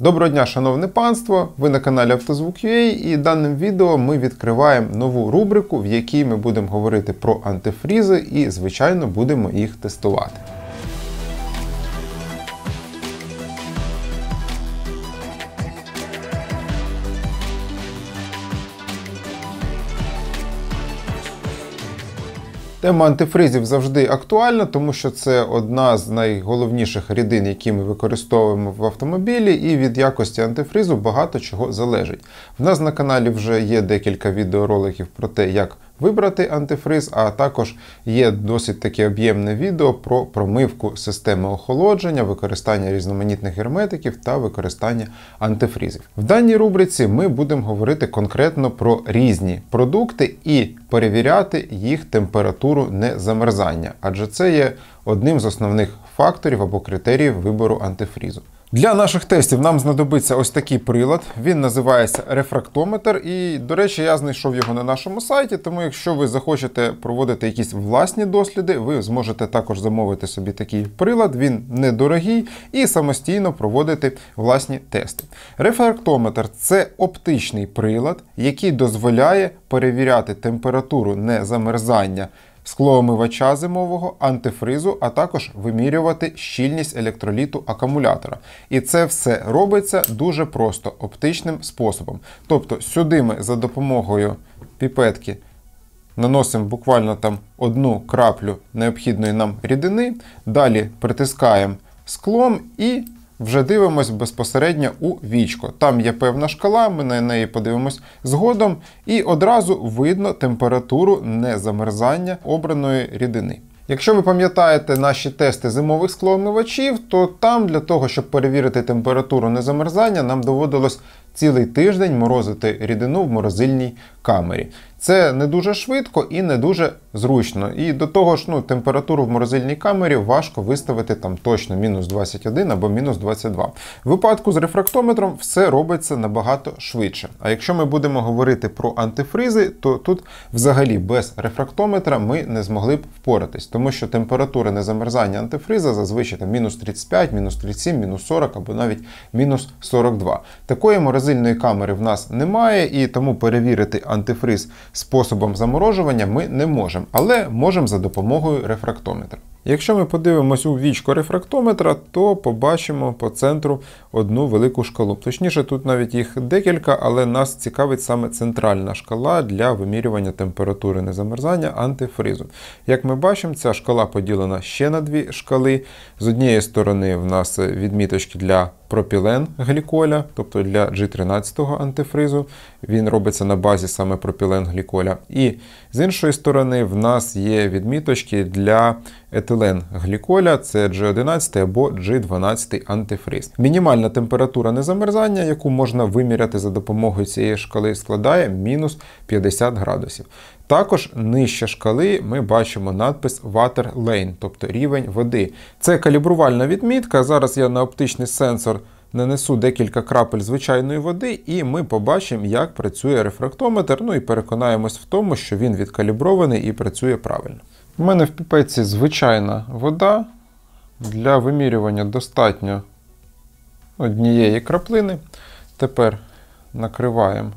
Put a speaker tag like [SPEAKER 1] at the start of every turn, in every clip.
[SPEAKER 1] Доброго дня, шановне панство! Ви на каналі Автозвук.ua і даним відео ми відкриваємо нову рубрику, в якій ми будемо говорити про антифрізи і, звичайно, будемо їх тестувати. Тема антифризів завжди актуальна, тому що це одна з найголовніших рідин, які ми використовуємо в автомобілі, і від якості антифризу багато чого залежить. В нас на каналі вже є декілька відеороликів про те, як вибрати антифриз, а також є досить таке об'ємне відео про промивку системи охолодження, використання різноманітних герметиків та використання антифризів. В даній рубриці ми будемо говорити конкретно про різні продукти і перевіряти їх температуру незамерзання, адже це є одним з основних факторів або критеріїв вибору антифрізу. Для наших тестів нам знадобиться ось такий прилад. Він називається рефрактометр. І, до речі, я знайшов його на нашому сайті, тому якщо ви захочете проводити якісь власні досліди, ви зможете також замовити собі такий прилад, він недорогий, і самостійно проводити власні тести. Рефрактометр це оптичний прилад, який дозволяє перевіряти температуру не замерзання склоомивача зимового, антифризу, а також вимірювати щільність електроліту акумулятора. І це все робиться дуже просто оптичним способом. Тобто, сюди ми за допомогою піпетки. Наносимо буквально там одну краплю необхідної нам рідини, далі притискаємо склом і вже дивимось безпосередньо у вічко. Там є певна шкала, ми на неї подивимось згодом, і одразу видно температуру незамерзання обраної рідини. Якщо ви пам'ятаєте наші тести зимових склоомивачів, то там для того, щоб перевірити температуру незамерзання, нам доводилось цілий тиждень морозити рідину в морозильній камері. Це не дуже швидко і не дуже зручно. І до того ж, ну, температуру в морозильній камері важко виставити там точно мінус 21 або мінус 22. В випадку з рефрактометром все робиться набагато швидше. А якщо ми будемо говорити про антифризи, то тут взагалі без рефрактометра ми не змогли б впоратись, тому що температури незамерзання антифриза зазвичай там мінус 35, мінус 37, мінус 40 або навіть мінус 42. Такої морозильної морозильної камери в нас немає, і тому перевірити антифриз способом заморожування ми не можемо, але можемо за допомогою рефрактометра. Якщо ми подивимось у вічко рефрактометра, то побачимо по центру одну велику шкалу. Точніше, тут навіть їх декілька, але нас цікавить саме центральна шкала для вимірювання температури незамерзання антифризу. Як ми бачимо, ця шкала поділена ще на дві шкали. З однієї сторони, в нас відміточки для пропілен гліколя, тобто для G13 антифризу. Він робиться на базі саме пропілен гліколя. І з іншої сторони, в нас є відміточки для етилен гліколя це G11 або G12 антифриз. Мінімальна температура незамерзання, яку можна виміряти за допомогою цієї шкали, складає мінус 50 градусів. Також нижче шкали ми бачимо надпис Water Lane, тобто рівень води. Це калібрувальна відмітка. Зараз я на оптичний сенсор. Нанесу декілька крапель звичайної води, і ми побачимо, як працює рефрактометр. Ну і переконаємось в тому, що він відкалібрований і працює правильно. У мене в піпеці звичайна вода. Для вимірювання достатньо однієї краплини. Тепер накриваємо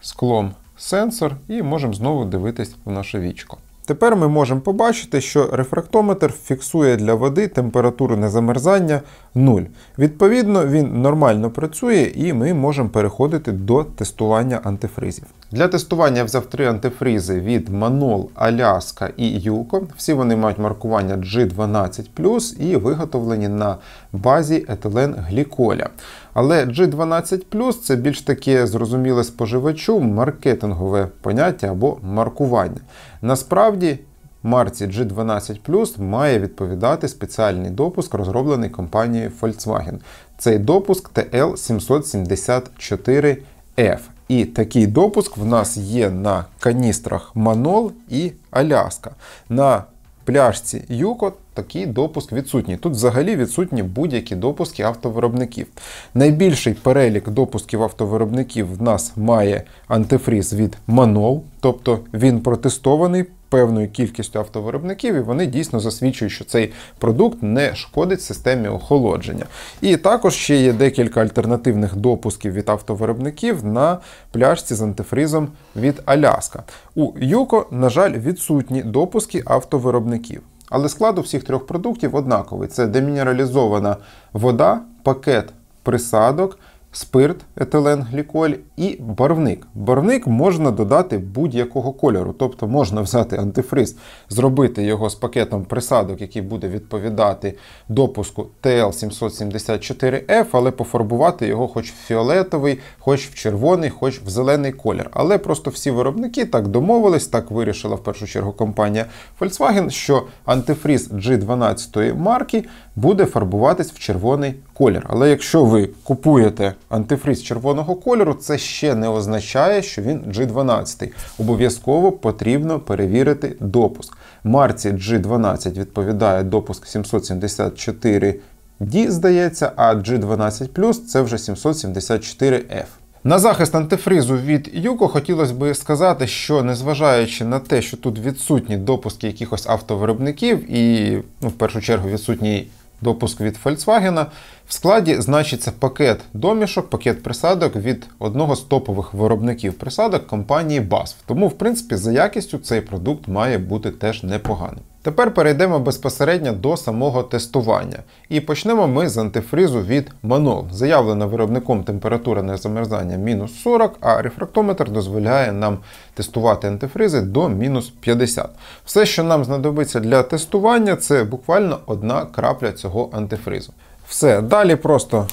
[SPEAKER 1] склом сенсор і можемо знову дивитись в наше вічко. Тепер ми можемо побачити, що рефрактометр фіксує для води температуру незамерзання 0. Відповідно, він нормально працює і ми можемо переходити до тестування антифризів. Для тестування я взяв три антифризи від Manol, Alaska і Юко. Всі вони мають маркування G12 і виготовлені на базі етилен гліколя. Але G12 це більш таке зрозуміле споживачу маркетингове поняття або маркування. Насправді. Марці G12 має відповідати спеціальний допуск, розроблений компанією Volkswagen. Цей допуск TL774F. І такий допуск в нас є на каністрах Манол і Аляска. На пляжці Юкот такий допуск відсутній. Тут взагалі відсутні будь-які допуски автовиробників. Найбільший перелік допусків автовиробників в нас має антифріз від Манол, тобто він протестований. Певною кількістю автовиробників, і вони дійсно засвідчують, що цей продукт не шкодить системі охолодження. І також ще є декілька альтернативних допусків від автовиробників на пляшці з антифризом від Аляска. У Юко, на жаль, відсутні допуски автовиробників. Але склад у всіх трьох продуктів однаковий: це демінералізована вода, пакет присадок, спирт, етилен, гліколь і барвник. Барвник можна додати будь-якого кольору, тобто можна взяти антифриз, зробити його з пакетом присадок, який буде відповідати допуску TL774F, але пофарбувати його хоч в фіолетовий, хоч в червоний, хоч в зелений колір. Але просто всі виробники так домовились, так вирішила в першу чергу компанія Volkswagen, що антифриз G12 марки буде фарбуватись в червоний колір. Але якщо ви купуєте антифриз червоного кольору, це ще ще не означає, що він G12. Обов'язково потрібно перевірити допуск. Марці G12 відповідає допуск 774 d здається, а G12 це вже 774F. На захист антифризу від Юко хотілося би сказати, що незважаючи на те, що тут відсутні допуски якихось автовиробників і ну, в першу чергу відсутній допуск від Volkswagen, в складі значиться пакет домішок, пакет присадок від одного з топових виробників присадок компанії BASF. Тому, в принципі, за якістю цей продукт має бути теж непоганим. Тепер перейдемо безпосередньо до самого тестування. І почнемо ми з антифризу від Manol. Заявлена виробником температура замерзання мінус 40, а рефрактометр дозволяє нам тестувати антифризи до мінус 50. Все, що нам знадобиться для тестування, це буквально одна крапля цього антифризу. Все, далі просто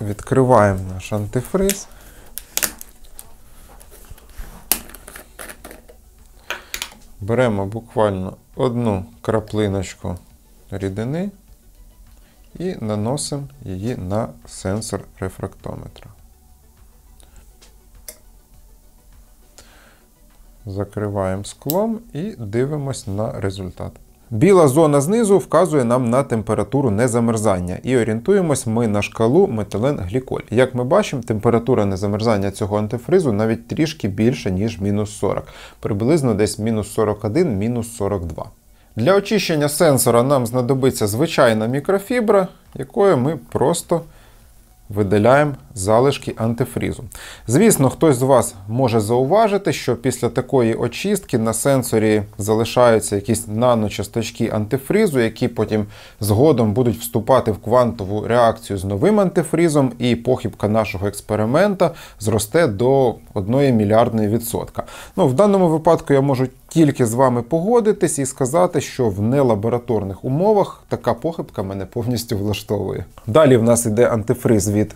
[SPEAKER 1] відкриваємо наш антифриз. беремо буквально одну краплиночку рідини і наносимо її на сенсор рефрактометра. Закриваємо склом і дивимось на результат. Біла зона знизу вказує нам на температуру незамерзання і орієнтуємось ми на шкалу метилен-гліколь. Як ми бачимо, температура незамерзання цього антифризу навіть трішки більша, ніж мінус 40, приблизно десь мінус 41, мінус 42. Для очищення сенсора нам знадобиться звичайна мікрофібра, якою ми просто Видаляємо залишки антифрізу. Звісно, хтось з вас може зауважити, що після такої очистки на сенсорі залишаються якісь наночасточки антифрізу, які потім згодом будуть вступати в квантову реакцію з новим антифрізом, і похибка нашого експеримента зросте до 1 мільярдної відсотка. Ну, в даному випадку я можу тільки з вами погодитись і сказати, що в нелабораторних умовах така похибка мене повністю влаштовує. Далі в нас йде антифриз від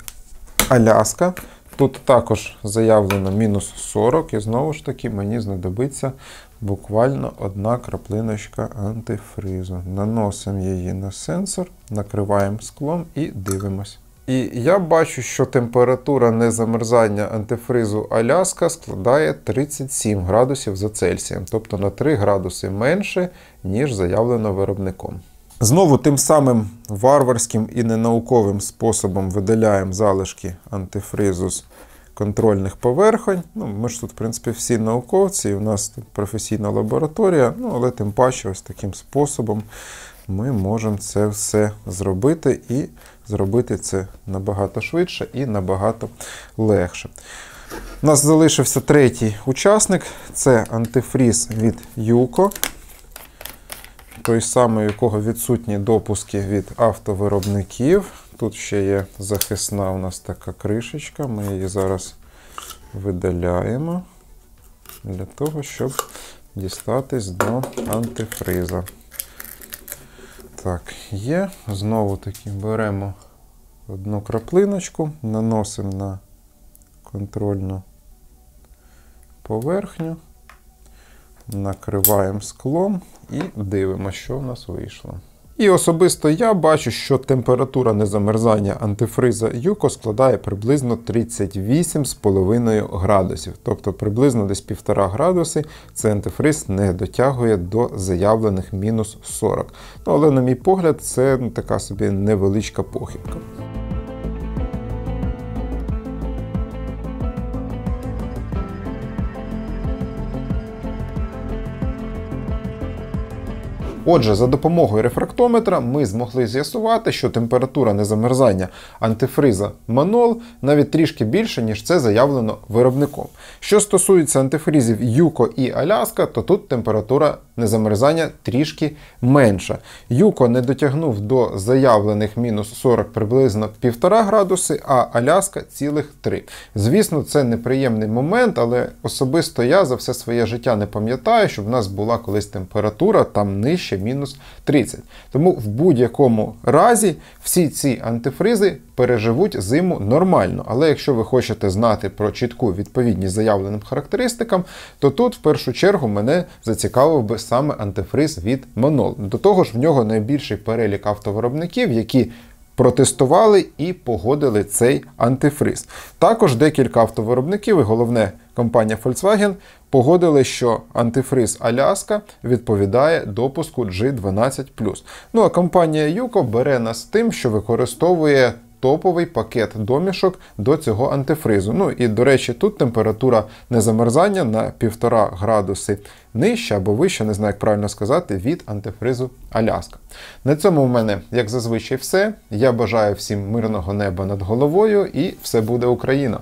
[SPEAKER 1] Аляска. Тут також заявлено мінус 40, і знову ж таки мені знадобиться буквально одна краплиночка антифризу. Наносимо її на сенсор, накриваємо склом і дивимось. І я бачу, що температура незамерзання антифризу Аляска складає 37 градусів за Цельсієм, тобто на 3 градуси менше, ніж заявлено виробником. Знову тим самим варварським і ненауковим способом видаляємо залишки антифризу з контрольних поверхонь. Ну, Ми ж тут, в принципі, всі науковці, і в нас тут професійна лабораторія, ну, але тим паче ось таким способом ми можемо це все зробити і зробити це набагато швидше і набагато легше. У нас залишився третій учасник це антифріз від Юко. Той самий, у якого відсутні допуски від автовиробників. Тут ще є захисна у нас така кришечка, ми її зараз видаляємо для того, щоб дістатись до антифриза. Так, є. Знову таки беремо одну краплиночку, наносимо на контрольну поверхню, накриваємо склом і дивимося, що в нас вийшло. І особисто я бачу, що температура незамерзання антифриза Юко складає приблизно 38,5 градусів, тобто приблизно десь 1,5 градуси цей антифриз не дотягує до заявлених мінус 40. Ну, але, на мій погляд, це ну, така собі невеличка похибка. Отже, за допомогою рефрактометра ми змогли з'ясувати, що температура незамерзання антифриза Manol навіть трішки більше, ніж це заявлено виробником. Що стосується антифризів Юко і Аляска, то тут температура незамерзання трішки менша. Юко не дотягнув до заявлених мінус 40 приблизно 1,5 градуси, а Аляска цілих 3. Звісно, це неприємний момент, але особисто я за все своє життя не пам'ятаю, щоб в нас була колись температура там нижче мінус 30. Тому в будь-якому разі всі ці антифризи переживуть зиму нормально. Але якщо ви хочете знати про чітку відповідність заявленим характеристикам, то тут в першу чергу мене зацікавив би ж саме антифриз від Монол. До того ж, в нього найбільший перелік автовиробників, які протестували і погодили цей антифриз. Також декілька автовиробників, і головне компанія Volkswagen, погодили, що антифриз Аляска відповідає допуску G12. Ну а компанія Юко бере нас тим, що використовує топовий пакет домішок до цього антифризу. Ну і, до речі, тут температура незамерзання на 1,5 градуси нижча або вища, не знаю, як правильно сказати, від антифризу Аляска. На цьому в мене, як зазвичай, все. Я бажаю всім мирного неба над головою і все буде Україна!